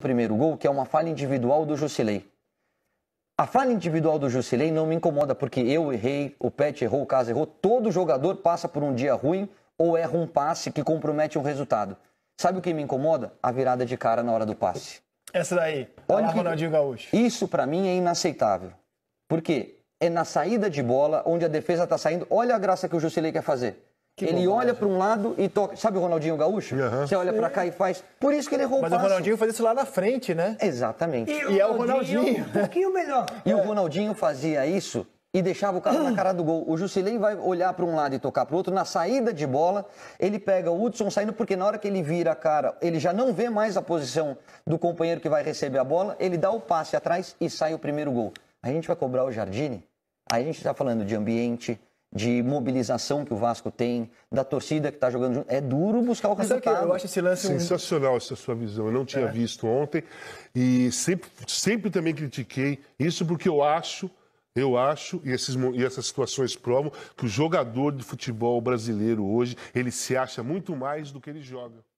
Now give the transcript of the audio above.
primeiro gol, que é uma falha individual do Jusilei. A falha individual do Jusilei não me incomoda, porque eu errei, o Pet errou, o Casa errou, todo jogador passa por um dia ruim ou erra um passe que compromete um resultado. Sabe o que me incomoda? A virada de cara na hora do passe. Essa daí, olha o que... Ronaldinho Gaúcho. Isso para mim é inaceitável. Porque é na saída de bola onde a defesa tá saindo. Olha a graça que o Jusilei quer fazer. Que ele olha para um lado e toca. Sabe o Ronaldinho Gaúcho? Uhum. Você olha para cá e faz. Por isso que ele é roubou. Mas o Ronaldinho faz isso lá na frente, né? Exatamente. E, e é o Ronaldinho. É um pouquinho melhor. E é. o Ronaldinho fazia isso e deixava o cara na cara do gol. O Jusilei vai olhar para um lado e tocar para o outro. Na saída de bola, ele pega o Hudson saindo, porque na hora que ele vira a cara, ele já não vê mais a posição do companheiro que vai receber a bola. Ele dá o passe atrás e sai o primeiro gol. A gente vai cobrar o Jardine. a gente está falando de ambiente, de mobilização que o Vasco tem, da torcida que está jogando junto. É duro buscar o resultado. Eu acho esse lance sensacional um... essa sua visão. Eu não tinha é. visto ontem e sempre, sempre também critiquei isso porque eu acho eu acho, e, esses, e, essas situações provam, que o jogador de futebol brasileiro hoje, ele se acha muito mais do que ele joga.